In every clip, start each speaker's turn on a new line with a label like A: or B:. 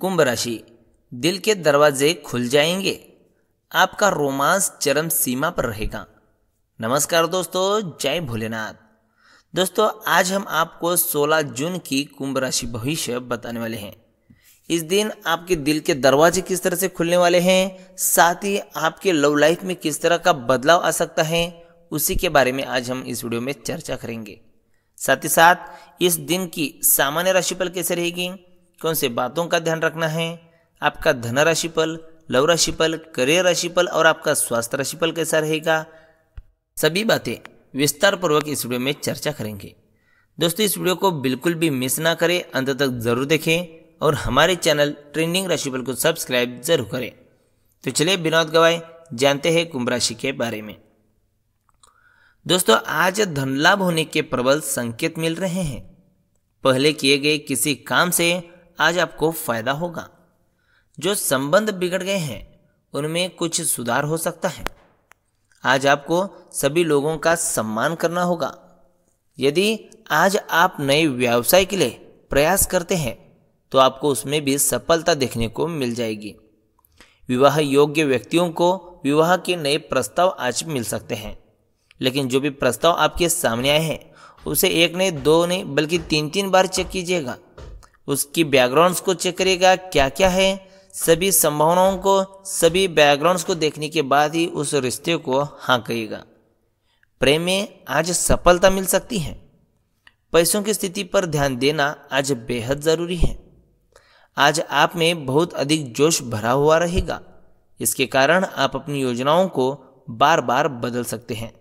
A: कुंभ राशि दिल के दरवाजे खुल जाएंगे आपका रोमांस चरम सीमा पर रहेगा नमस्कार दोस्तों जय भोलेनाथ दोस्तों आज हम आपको 16 जून की कुंभ राशि भविष्य बताने वाले हैं इस दिन आपके दिल के दरवाजे किस तरह से खुलने वाले हैं साथ ही आपके लव लाइफ में किस तरह का बदलाव आ सकता है उसी के बारे में आज हम इस वीडियो में चर्चा करेंगे साथ ही साथ इस दिन की सामान्य राशिफल कैसे रहेगी कौन से बातों का ध्यान रखना है आपका धन राशिफल लव राशिफल करियर राशिफल और आपका स्वास्थ्य राशिफल कैसा रहेगा सभी बातें विस्तार पूर्वक इस वीडियो में चर्चा करेंगे दोस्तों इस वीडियो को बिल्कुल भी मिस ना करें अंत तक जरूर देखें और हमारे चैनल ट्रेंडिंग राशिफल को सब्सक्राइब जरूर करें तो चलिए विनोद गवाए जानते हैं कुंभ राशि के बारे में दोस्तों आज धन लाभ होने के प्रबल संकेत मिल रहे हैं पहले किए गए किसी काम से आज आपको फायदा होगा जो संबंध बिगड़ गए हैं उनमें कुछ सुधार हो सकता है आज आपको सभी लोगों का सम्मान करना होगा यदि आज आप नए व्यवसाय के लिए प्रयास करते हैं तो आपको उसमें भी सफलता देखने को मिल जाएगी विवाह योग्य व्यक्तियों को विवाह के नए प्रस्ताव आज मिल सकते हैं लेकिन जो भी प्रस्ताव आपके सामने आए हैं उसे एक नहीं दो नहीं बल्कि तीन तीन बार चेक कीजिएगा उसकी बैकग्राउंड्स को चेक करिएगा क्या क्या है सभी संभावनाओं को सभी बैकग्राउंड्स को देखने के बाद ही उस रिश्ते को हाँ कहिएगा प्रेम में आज सफलता मिल सकती है पैसों की स्थिति पर ध्यान देना आज बेहद ज़रूरी है आज आप में बहुत अधिक जोश भरा हुआ रहेगा इसके कारण आप अपनी योजनाओं को बार बार बदल सकते हैं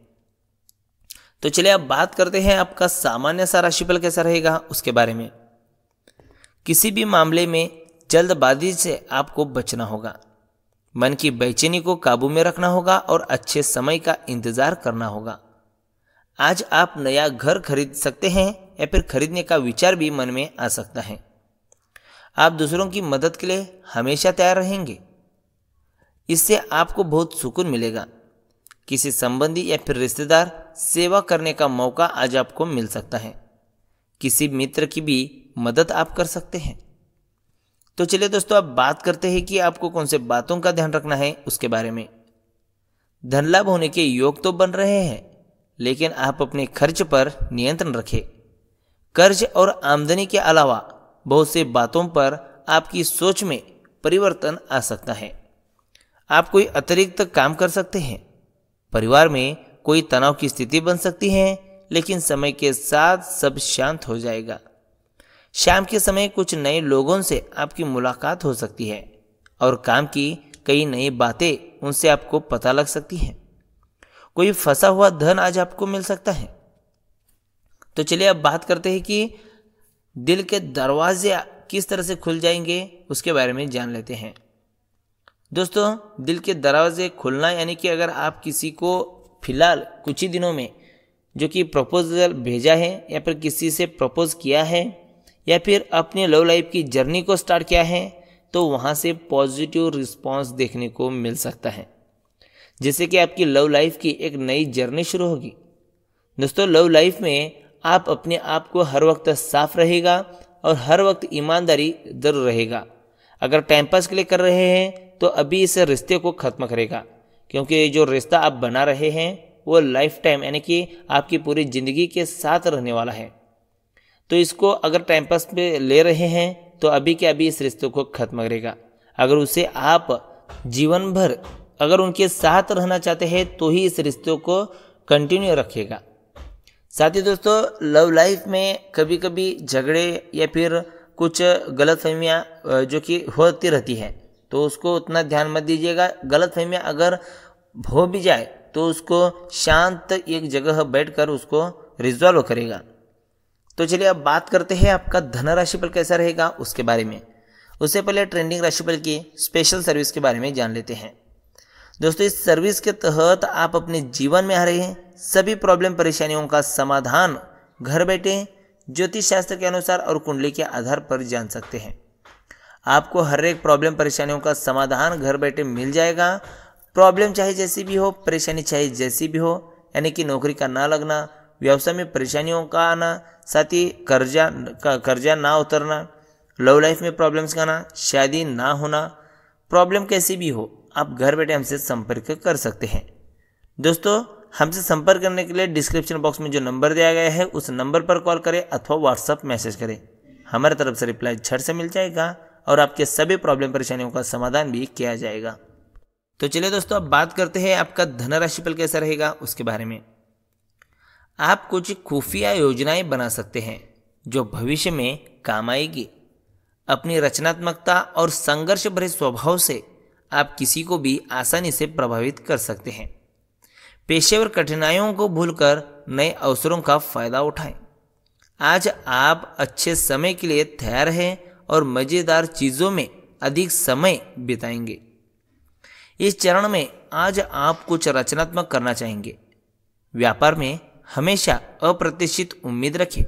A: तो चलिए अब बात करते हैं आपका सामान्य सा राशिफल कैसा रहेगा उसके बारे में किसी भी मामले में जल्दबाजी से आपको बचना होगा मन की बेचैनी को काबू में रखना होगा और अच्छे समय का इंतजार करना होगा आज आप नया घर खरीद सकते हैं या फिर खरीदने का विचार भी मन में आ सकता है आप दूसरों की मदद के लिए हमेशा तैयार रहेंगे इससे आपको बहुत सुकून मिलेगा किसी संबंधी या फिर रिश्तेदार सेवा करने का मौका आज आपको मिल सकता है किसी मित्र की भी मदद आप कर सकते हैं तो चलिए दोस्तों आप बात करते हैं कि आपको कौन से बातों का ध्यान रखना है उसके बारे में धन लाभ होने के योग तो बन रहे हैं लेकिन आप अपने खर्च पर नियंत्रण रखें कर्ज और आमदनी के अलावा बहुत से बातों पर आपकी सोच में परिवर्तन आ सकता है आप कोई अतिरिक्त काम कर सकते हैं परिवार में कोई तनाव की स्थिति बन सकती है लेकिन समय के साथ सब शांत हो जाएगा शाम के समय कुछ नए लोगों से आपकी मुलाकात हो सकती है और काम की कई नई बातें उनसे आपको पता लग सकती है कोई फंसा हुआ धन आज आपको मिल सकता है तो चलिए अब बात करते हैं कि दिल के दरवाजे किस तरह से खुल जाएंगे उसके बारे में जान लेते हैं दोस्तों दिल के दरवाजे खुलना यानी कि अगर आप किसी को फिलहाल कुछ ही दिनों में जो कि प्रपोजल भेजा है या फिर किसी से प्रपोज किया है या फिर अपने लव लाइफ की जर्नी को स्टार्ट किया है तो वहाँ से पॉजिटिव रिस्पॉन्स देखने को मिल सकता है जैसे कि आपकी लव लाइफ की एक नई जर्नी शुरू होगी दोस्तों लव लाइफ में आप अपने आप को हर वक्त साफ रहेगा और हर वक्त ईमानदारी जरूर रहेगा अगर टाइम पास के लिए कर रहे हैं तो अभी इस रिश्ते को ख़त्म करेगा क्योंकि जो रिश्ता आप बना रहे हैं वो लाइफ टाइम यानी कि आपकी पूरी ज़िंदगी के साथ रहने वाला है तो इसको अगर टाइम पास पे ले रहे हैं तो अभी के अभी इस रिश्ते को खत्म करेगा अगर उसे आप जीवन भर अगर उनके साथ रहना चाहते हैं तो ही इस रिश्ते को कंटिन्यू रखेगा साथ ही दोस्तों लव लाइफ में कभी कभी झगड़े या फिर कुछ गलत फहमियाँ जो कि होती रहती है तो उसको उतना ध्यान मत दीजिएगा गलत फहमियाँ अगर हो भी जाए तो उसको शांत एक जगह बैठकर उसको रिजॉल्व करेगा तो चलिए अब बात करते हैं आपका धन राशिफल कैसा रहेगा उसके बारे में उससे पहले ट्रेंडिंग राशिफल की स्पेशल सर्विस के बारे में जान लेते हैं दोस्तों इस सर्विस के तहत आप अपने जीवन में आ रहे हैं सभी प्रॉब्लम परेशानियों का समाधान घर बैठे ज्योतिष शास्त्र के अनुसार और कुंडली के आधार पर जान सकते हैं आपको हर एक प्रॉब्लम परेशानियों का समाधान घर बैठे मिल जाएगा प्रॉब्लम चाहे जैसी भी हो परेशानी चाहे जैसी भी हो यानी कि नौकरी का ना लगना व्यवसाय में परेशानियों का आना साथ ही कर्जा का कर्जा ना उतरना लव लाइफ में प्रॉब्लम्स का आना शादी ना होना प्रॉब्लम कैसी भी हो आप घर बैठे हमसे संपर्क कर सकते हैं दोस्तों हमसे संपर्क करने के लिए डिस्क्रिप्शन बॉक्स में जो नंबर दिया गया है उस नंबर पर कॉल करें अथवा व्हाट्सअप मैसेज करें हमारे तरफ से रिप्लाई छठ से मिल जाएगा और आपके सभी प्रॉब्लम परेशानियों का समाधान भी किया जाएगा तो चलिए दोस्तों अब बात करते हैं आपका धनराशि पल कैसा रहेगा उसके बारे में आप कुछ खुफिया योजनाएं बना सकते हैं जो भविष्य में काम आएगी अपनी रचनात्मकता और संघर्ष भरे स्वभाव से आप किसी को भी आसानी से प्रभावित कर सकते हैं पेशेवर कठिनाइयों को भूलकर नए अवसरों का फायदा उठाएं आज आप अच्छे समय के लिए तैयार हैं और मज़ेदार चीज़ों में अधिक समय बिताएंगे इस चरण में आज आप कुछ रचनात्मक करना चाहेंगे व्यापार में हमेशा अप्रत्याशित उम्मीद रखें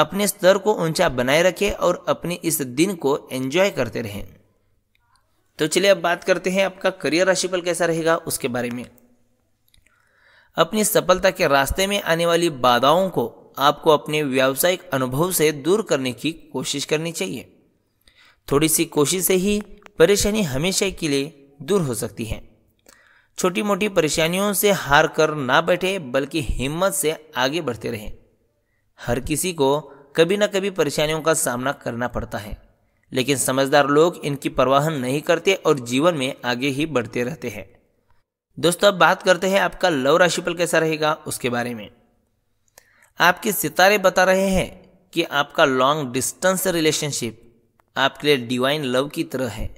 A: अपने स्तर को ऊंचा बनाए रखें और अपने इस दिन को एंजॉय करते रहें तो चलिए अब बात करते हैं आपका करियर राशिफल कैसा रहेगा उसके बारे में अपनी सफलता के रास्ते में आने वाली बाधाओं को आपको अपने व्यावसायिक अनुभव से दूर करने की कोशिश करनी चाहिए थोड़ी सी कोशिश से ही परेशानी हमेशा के लिए दूर हो सकती है छोटी मोटी परेशानियों से हार कर ना बैठे बल्कि हिम्मत से आगे बढ़ते रहें हर किसी को कभी ना कभी परेशानियों का सामना करना पड़ता है लेकिन समझदार लोग इनकी परवाह नहीं करते और जीवन में आगे ही बढ़ते रहते हैं दोस्तों अब बात करते हैं आपका लव राशिफल कैसा रहेगा उसके बारे में आपके सितारे बता रहे हैं कि आपका लॉन्ग डिस्टेंस रिलेशनशिप आपके लिए डिवाइन लव की तरह है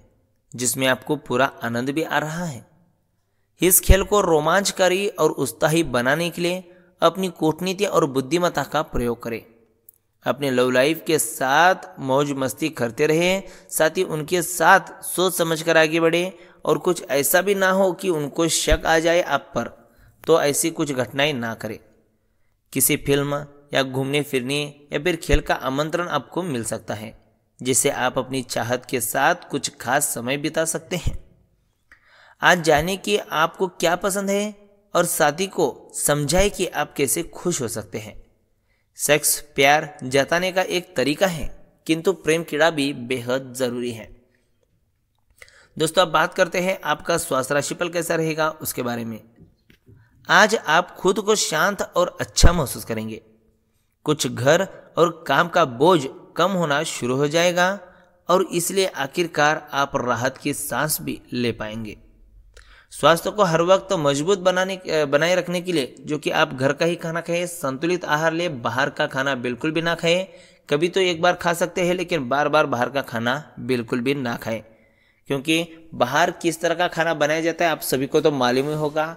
A: जिसमें आपको पूरा आनंद भी आ रहा है इस खेल को रोमांचकारी और उत्साही बनाने के लिए अपनी कूटनीति और बुद्धिमत्ता का प्रयोग करें अपने लव लाइफ के साथ मौज मस्ती करते रहे साथ ही उनके साथ सोच समझ कर आगे बढ़े और कुछ ऐसा भी ना हो कि उनको शक आ जाए आप पर तो ऐसी कुछ घटनाएं ना करें किसी फिल्म या घूमने फिरने या फिर खेल का आमंत्रण आपको मिल सकता है जिसे आप अपनी चाहत के साथ कुछ खास समय बिता सकते हैं आज जाने कि आपको क्या पसंद है और साथी को समझाए कि आप कैसे खुश हो सकते हैं सेक्स प्यार जताने का एक तरीका है किंतु प्रेम कीड़ा भी बेहद ज़रूरी है दोस्तों अब बात करते हैं आपका स्वास्थ्य राशिफल कैसा रहेगा उसके बारे में आज आप खुद को शांत और अच्छा महसूस करेंगे कुछ घर और काम का बोझ कम होना शुरू हो जाएगा और इसलिए आखिरकार आप राहत की सांस भी ले पाएंगे स्वास्थ्य को हर वक्त तो मजबूत बनाने बनाए रखने के लिए जो कि आप घर का ही खाना खाएं संतुलित आहार ले बाहर का खाना बिल्कुल भी ना खाएं कभी तो एक बार खा सकते हैं लेकिन बार बार बाहर का खाना बिल्कुल भी ना खाएं क्योंकि बाहर किस तरह का खाना बनाया जाता है आप सभी को तो मालूम ही होगा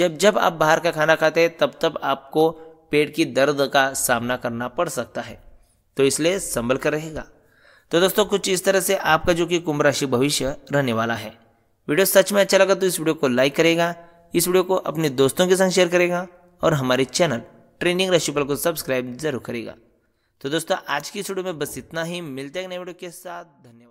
A: जब जब आप बाहर का खाना खाते हैं तब तब आपको पेट की दर्द का सामना करना पड़ सकता है तो इसलिए संभल कर रहेगा तो दोस्तों कुछ इस तरह से आपका जो कि कुंभ राशि भविष्य रहने वाला है वीडियो सच में अच्छा लगा तो इस वीडियो को लाइक करेगा इस वीडियो को अपने दोस्तों के संग शेयर करेगा और हमारे चैनल ट्रेनिंग राशिफल को सब्सक्राइब जरूर करेगा तो दोस्तों आज की इस वीडियो में बस इतना ही मिलते हैं नए वीडियो के साथ धन्यवाद